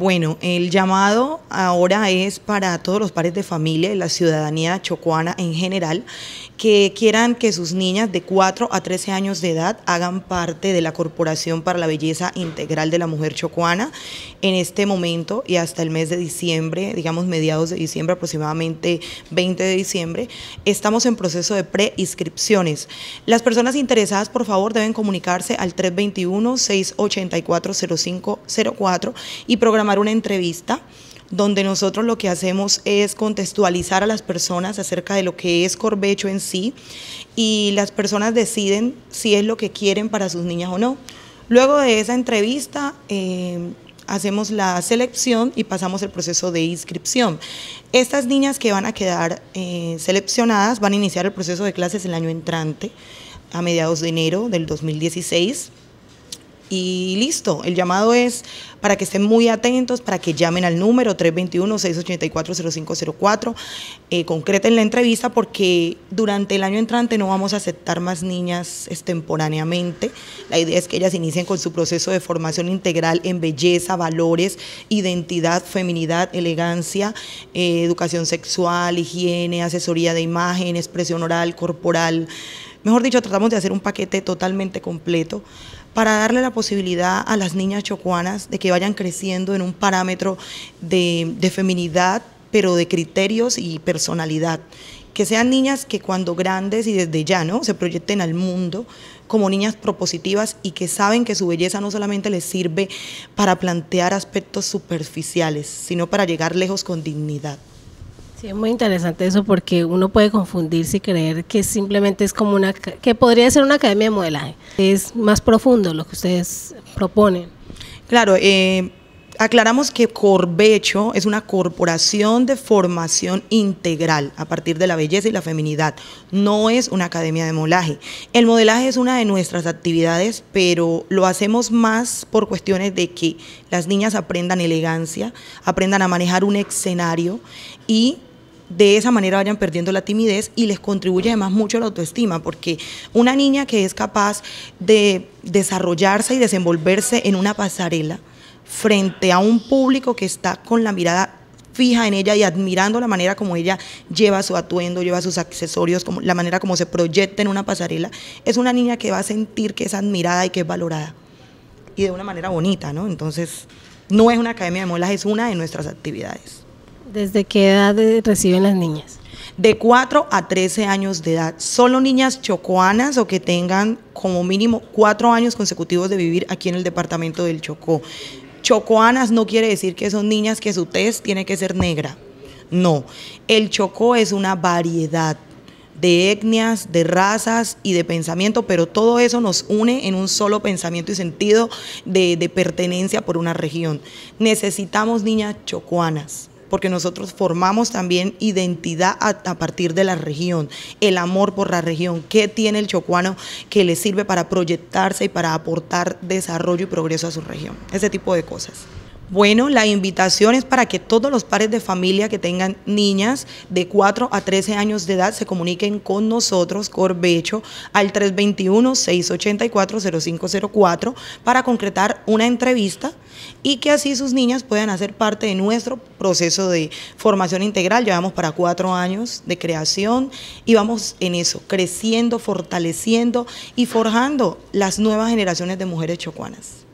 Bueno, el llamado ahora es para todos los pares de familia y la ciudadanía chocuana en general que quieran que sus niñas de 4 a 13 años de edad hagan parte de la Corporación para la Belleza Integral de la Mujer Chocuana. En este momento y hasta el mes de diciembre, digamos mediados de diciembre, aproximadamente 20 de diciembre, estamos en proceso de preinscripciones. Las personas interesadas, por favor, deben comunicarse al 321-684-0504 y programar una entrevista donde nosotros lo que hacemos es contextualizar a las personas acerca de lo que es Corbecho en sí y las personas deciden si es lo que quieren para sus niñas o no. Luego de esa entrevista eh, hacemos la selección y pasamos el proceso de inscripción. Estas niñas que van a quedar eh, seleccionadas van a iniciar el proceso de clases el año entrante, a mediados de enero del 2016 y listo, el llamado es para que estén muy atentos, para que llamen al número 321-684-0504, eh, concreten la entrevista porque durante el año entrante no vamos a aceptar más niñas extemporáneamente. La idea es que ellas inicien con su proceso de formación integral en belleza, valores, identidad, feminidad, elegancia, eh, educación sexual, higiene, asesoría de imagen, expresión oral, corporal, Mejor dicho, tratamos de hacer un paquete totalmente completo para darle la posibilidad a las niñas chocuanas de que vayan creciendo en un parámetro de, feminidad, pero de criterios y personalidad. Que sean niñas que cuando grandes y desde ya, ¿no? Se proyecten al mundo como niñas propositivas y que saben que su belleza no solamente les sirve para plantear aspectos superficiales, sino para llegar lejos con dignidad. Sí, es muy interesante eso porque uno puede confundirse y creer que simplemente es como una, que podría ser una academia de modelaje. Es más profundo lo que ustedes proponen. Claro, eh, aclaramos que Corbecho es una corporación de formación integral a partir de la belleza y la feminidad. No es una academia de modelaje. El modelaje es una de nuestras actividades, pero lo hacemos más por cuestiones de que las niñas aprendan elegancia, aprendan a manejar un escenario y de esa manera vayan perdiendo la timidez y les contribuye además mucho a la autoestima, porque una niña que es capaz de desarrollarse y desenvolverse en una pasarela frente a un público que está con la mirada fija en ella y admirando la manera como ella lleva su atuendo, lleva sus accesorios, como, la manera como se proyecta en una pasarela, es una niña que va a sentir que es admirada y que es valorada. Y de una manera bonita, ¿no? Entonces, no es una academia de molas, es una de nuestras actividades. ¿Desde qué edad eh, reciben las niñas? De 4 a 13 años de edad. Solo niñas chocoanas o que tengan como mínimo 4 años consecutivos de vivir aquí en el departamento del Chocó. Chocoanas no quiere decir que son niñas que su test tiene que ser negra. No, el Chocó es una variedad de etnias, de razas y de pensamiento, pero todo eso nos une en un solo pensamiento y sentido de, de pertenencia por una región. Necesitamos niñas chocoanas porque nosotros formamos también identidad a, partir de la región, el amor por la región, qué tiene el chocuano que le sirve para proyectarse y para aportar desarrollo y progreso a su región, ese tipo de cosas. Bueno, la invitación es para que todos los pares de familia que tengan niñas de 4 a 13 años de edad se comuniquen con nosotros, Corbecho, al 321-684-0504 para concretar una entrevista y que así sus niñas puedan hacer parte de nuestro proceso de formación integral. Llevamos para cuatro años de creación y vamos en eso, creciendo, fortaleciendo y forjando las nuevas generaciones de mujeres chocuanas.